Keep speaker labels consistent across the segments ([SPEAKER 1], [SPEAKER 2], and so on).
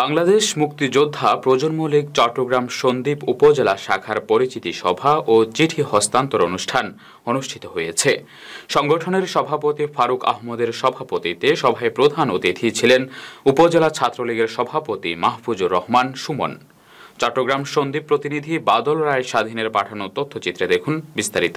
[SPEAKER 1] বাংলাদেশ মুক্তিযোদ্ধা প্রজন্ম লীগ চট্টগ্রাম সন্দ্বীপ উপজেলা শাখার পরিচিতি সভা ও চিঠি হস্তান্তর অনুষ্ঠান অনুষ্ঠিত হয়েছে সংগঠনের সভাপতি ফারুক আহমদের সভাপতিতে সভায় প্রধান অতিথি ছিলেন উপজেলা ছাত্রলীগের সভাপতি মাহফুজুর রহমান সুমন চট্টগ্রাম সন্দ্বীপ প্রতিনিধি বাদল রায় স্বাধীনের পাঠানো তথ্যচিত্রে দেখুন বিস্তারিত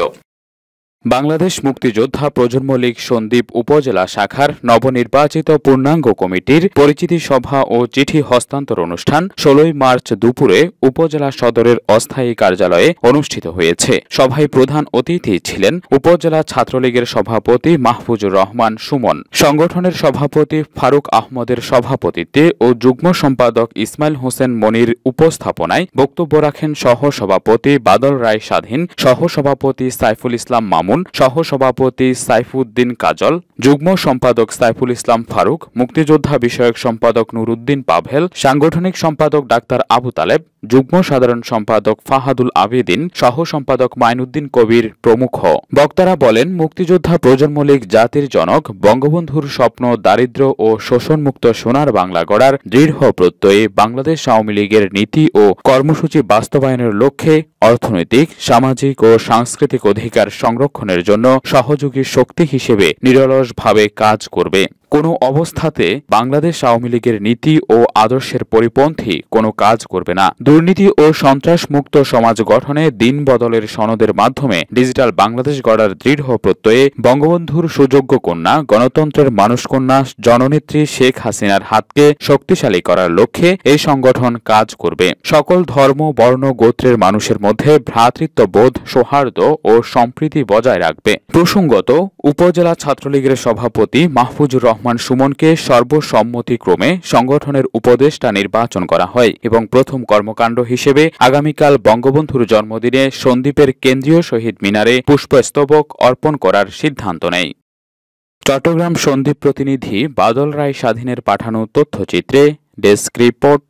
[SPEAKER 1] বাংলাদেশ মুক্তিযোদ্ধা প্রজন্ম লীগ সন্দ্বীপ উপজেলা শাখার নবনির্বাচিত পূর্ণাঙ্গ কমিটির পরিচিতি সভা ও চিঠি হস্তান্তর অনুষ্ঠান ষোলোই মার্চ দুপুরে উপজেলা সদরের অস্থায়ী কার্যালয়ে অনুষ্ঠিত হয়েছে সভায় প্রধান অতিথি ছিলেন উপজেলা ছাত্রলীগের সভাপতি মাহফুজুর রহমান সুমন সংগঠনের সভাপতি ফারুক আহমদের সভাপতিত্বে ও যুগ্ম সম্পাদক ইসমাইল হোসেন মনির উপস্থাপনায় বক্তব্য রাখেন সহসভাপতি বাদল রায় স্বাধীন সহসভাপতি সাইফুল ইসলাম মামু মামুন সহসভাপতি সাইফুদ্দিন কাজল যুগ্ম সম্পাদক সাইফুল ইসলাম ফারুক মুক্তিযোদ্ধা বিষয়ক সম্পাদক নুরুদ্দিন পাভেল সাংগঠনিক সম্পাদক ডাক্তার আবু তালেব যুগ্ম সাধারণ সম্পাদক ফাহাদুল আবেদিন সহ সম্পাদক মাইনুদ্দিন কবির প্রমুখ বক্তারা বলেন মুক্তিযোদ্ধা প্রজন্ম লীগ জাতির জনক বঙ্গবন্ধুর স্বপ্ন দারিদ্র ও শোষণমুক্ত সোনার বাংলা গড়ার দৃঢ় প্রত্যয়ে বাংলাদেশ আওয়ামী লীগের নীতি ও কর্মসূচি বাস্তবায়নের লক্ষ্যে অর্থনৈতিক সামাজিক ও সাংস্কৃতিক অধিকার সংরক্ষণ সংরক্ষণের জন্য সহযোগী শক্তি হিসেবে নিরলসভাবে কাজ করবে কোনো অবস্থাতে বাংলাদেশ আওয়ামী লীগের নীতি ও আদর্শের পরিপন্থী কোনো কাজ করবে না দুর্নীতি ও সন্ত্রাস মুক্ত সমাজ গঠনে দিন বদলের সনদের মাধ্যমে ডিজিটাল বাংলাদেশ গড়ার দৃঢ় প্রত্যয়ে বঙ্গবন্ধুর সুযোগ্য কন্যা গণতন্ত্রের মানুষকন্যা জননেত্রী শেখ হাসিনার হাতকে শক্তিশালী করার লক্ষ্যে এই সংগঠন কাজ করবে সকল ধর্ম বর্ণ গোত্রের মানুষের মধ্যে ভ্রাতৃত্ববোধ সৌহার্দ্য ও সম্প্রীতি বজায় বজায় রাখবে প্রসঙ্গত উপজেলা ছাত্রলীগের সভাপতি মাহফুজুর রহমান সুমনকে সর্বসম্মতিক্রমে সংগঠনের উপদেষ্টা নির্বাচন করা হয় এবং প্রথম কর্মকাণ্ড হিসেবে আগামীকাল বঙ্গবন্ধুর জন্মদিনে সন্দ্বীপের কেন্দ্রীয় শহীদ মিনারে পুষ্পস্তবক অর্পণ করার সিদ্ধান্ত নেয় চট্টগ্রাম সন্দীপ প্রতিনিধি বাদল রায় স্বাধীনের পাঠানো তথ্যচিত্রে desk report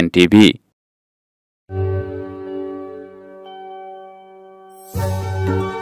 [SPEAKER 1] N TV thank you